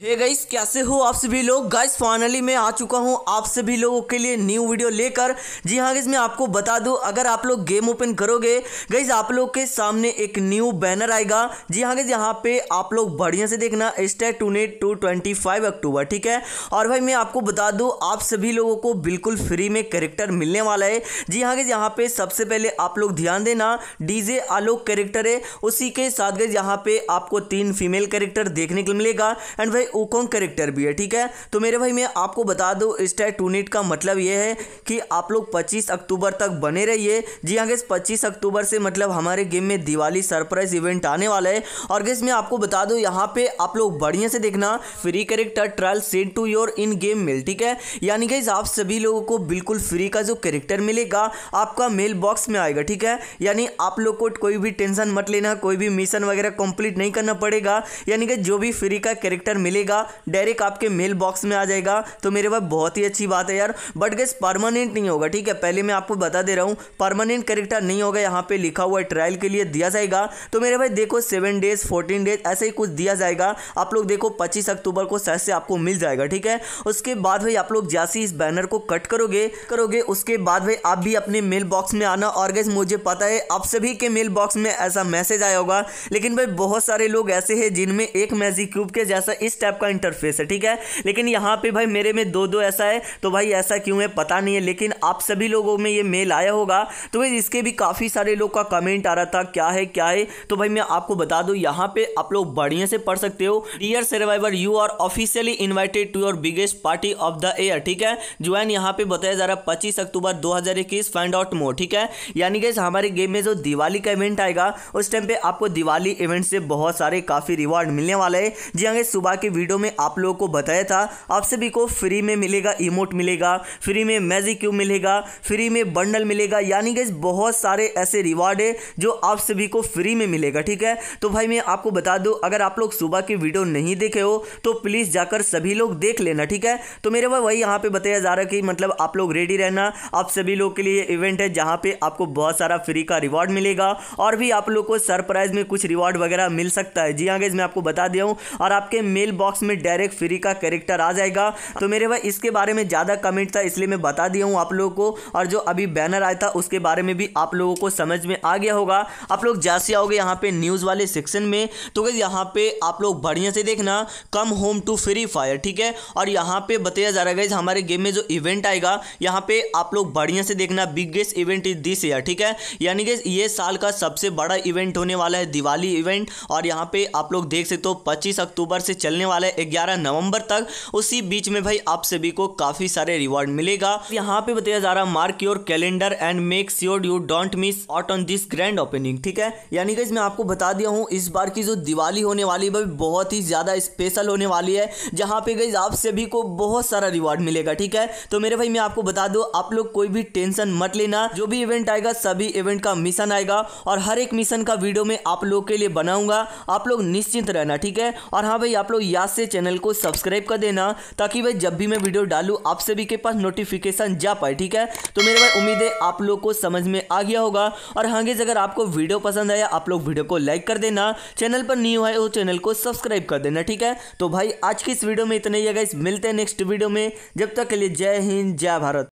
हे hey guys कैसे हो आप सभी लोग गाइस फाइनली मैं आ चुका हूं आप सभी लोगों के लिए न्यू वीडियो लेकर जी हाँ गाइस मैं आपको बता दूं अगर आप लोग गेम ओपन करोगे गाइस आप लोग के सामने एक न्यू बैनर आएगा जी हाँ गाइस यहाँ पे आप लोग बढ़िया से देखना stay tuned to twenty five October ठीक है और भाई मैं आपको बता दूँ आप सभी लोगों को बिल्कुल फ्री में करेक्टर मिलने वाला है जी हाँ गाइस यहाँ पे सबसे पहले आप लोग ध्यान देना जे आलोक कैरेक्टर है उसी के साथ गाइस यहाँ पे आपको तीन फीमेल कैरेक्टर देखने को मिलेगा एंड भाई पे ओकोंग करेक्टर भी है ठीक है तो मेरे भाई मैं आपको बता दूँ स्टार टूनिट का मतलब ये है कि आप लोग पच्चीस अक्टूबर तक बने रहिए जी हाँ गैस पच्चीस अक्टूबर से मतलब हमारे गेम में दिवाली सरप्राइज इवेंट आने वाला है और गैस मैं आपको बता दूँ यहाँ पर आप लोग बढ़िया से देखना free character trial set to your in game मिल ठीक है यानी गैस आप सभी लोगों को बिल्कुल फ्री का जो करेक्टर मिलेगा आपका मेल बॉक्स में आएगा ठीक है यानी आप लोग को कोई भी टेंशन मत लेना कोई भी मिशन वगैरह कंप्लीट नहीं करना पड़ेगा यानी कि जो भी फ्री का कैरेक्टर मिले मिलेगा डायरेक्ट आपके मेल बॉक्स में आ जाएगा तो मेरे पास बहुत ही अच्छी बात है यार बट गैस परमानेंट नहीं होगा ठीक है पहले मैं आपको बता दे रहा हूँ परमानेंट करेक्टर नहीं होगा यहाँ पे लिखा हुआ है ट्रायल के लिए दिया जाएगा तो मेरे भाई देखो सेवन डेज फोर्टीन डेज ऐसे ही कुछ दिया जाएगा आप लोग देखो पच्चीस अक्टूबर को शायद से आपको मिल जाएगा ठीक है उसके बाद भाई आप लोग जैसे इस बैनर को कट करोगे करोगे उसके बाद भाई आप भी अपने मेल बॉक्स में आना और गैस मुझे पता है आप सभी के मेल बॉक्स में ऐसा मैसेज आया होगा लेकिन भाई बहुत सारे लोग ऐसे हैं जिनमें एक मैजिक क्यूब के जैसा इस टाइप का इंटरफेस है ठीक है लेकिन यहाँ पे भाई मेरे में दो दो ऐसा है तो भाई ऐसा क्यों है पता नहीं है लेकिन आप सभी लोगों में ये मेल आया होगा तो भाई इसके भी काफ़ी सारे लोग का कमेंट आ रहा था क्या है क्या है तो भाई मैं आपको बता दूँ यहाँ पर आप लोग बढ़िया से पढ़ सकते हो dear survivor you are officially invited to your biggest party of the air ठीक है ज्वाइन यहाँ पे बताया जा रहा है पच्चीस अक्टूबर दो फाइंड आउट मोर ठीक है यानी कि हमारे गेम में जो दिवाली का इवेंट आएगा उस टाइम पे आपको दिवाली इवेंट से बहुत सारे काफ़ी रिवॉर्ड मिलने वाले हैं जी आगे हाँ, सुबह के वीडियो में आप लोगों को बताया था आप सभी को फ्री में मिलेगा इमोट मिलेगा फ्री में मैजिक क्यूब मिलेगा फ्री में बंडल मिलेगा यानी कि बहुत सारे ऐसे रिवार्ड है जो आप सभी को फ्री में मिलेगा ठीक है तो भाई मैं आपको बता दूँ अगर आप लोग सुबह की वीडियो नहीं देखे हो तो प्लीज़ जाकर सभी लोग देख लेना ठीक है तो मेरे भाई वही यहाँ पर बताया जा रहा है कि मतलब आप लोग रेडी रहना आप सभी लोग के लिए इवेंट है जहाँ पर आपको बहुत सारा फ्री का रिवॉर्ड मिलेगा और भी आप लोग को सरप्राइज में कुछ रिवॉर्ड वगैरह मिल सकता है जी हाँ गैस मैं आपको बता दिया हूँ और आपके मेल बॉक्स बॉक्स में डायरेक्ट फ्री का कैरेक्टर आ जाएगा तो मेरे भाई इसके बारे में ज़्यादा कमेंट था इसलिए मैं बता दिया हूँ आप लोगों को और जो अभी बैनर आया था उसके बारे में भी आप लोगों को समझ में आ गया होगा आप लोग जैसे आओगे यहाँ पे न्यूज़ वाले सेक्शन में तो क्या यहाँ पे आप लोग बढ़िया से देखना come home to free fire ठीक है और यहाँ पे बताया जा रहा है हमारे गेम में जो इवेंट आएगा यहाँ पे आप लोग बढ़िया से देखना biggest event is this year ठीक है यानी कि ये साल का सबसे बड़ा इवेंट होने वाला है दिवाली इवेंट और यहाँ पे आप लोग देख सकते हो पच्चीस अक्टूबर से चलने वाला वाला है ग्यारह नवंबर तक उसी बीच में भाई आप सभी को काफ़ी सारे रिवॉर्ड मिलेगा यहाँ पे बताया जा रहा mark your calendar and make sure you don't miss out on this grand opening ठीक है यानी कि मैं आपको बता दिया हूँ इस बार की जो दिवाली होने वाली है भाई बहुत ही ज़्यादा स्पेशल होने वाली है जहाँ पे गई आप सभी को बहुत सारा रिवॉर्ड मिलेगा ठीक है तो मेरे भाई मैं आपको बता दू आप लोग कोई भी टेंशन मत लेना जो भी इवेंट आएगा सभी इवेंट का मिशन आएगा और हर एक मिशन का वीडियो में आप लोग के लिए बनाऊंगा आप लोग निश्चिंत रहना ठीक है और हाँ भाई आप लोग याद साथ से चैनल को सब्सक्राइब कर देना ताकि भाई जब भी मैं वीडियो डालूँ आप सभी के पास नोटिफिकेशन जा पाए ठीक है तो मेरे भाई उम्मीद है आप लोग को समझ में आ गया होगा और हाँ अगर आपको वीडियो पसंद आया आप लोग वीडियो को लाइक कर देना चैनल पर न्यू आए है वो तो चैनल को सब्सक्राइब कर देना ठीक है तो भाई आज की इस वीडियो में इतना ही है मिलते हैं नेक्स्ट वीडियो में जब तक के लिए जय हिंद जय भारत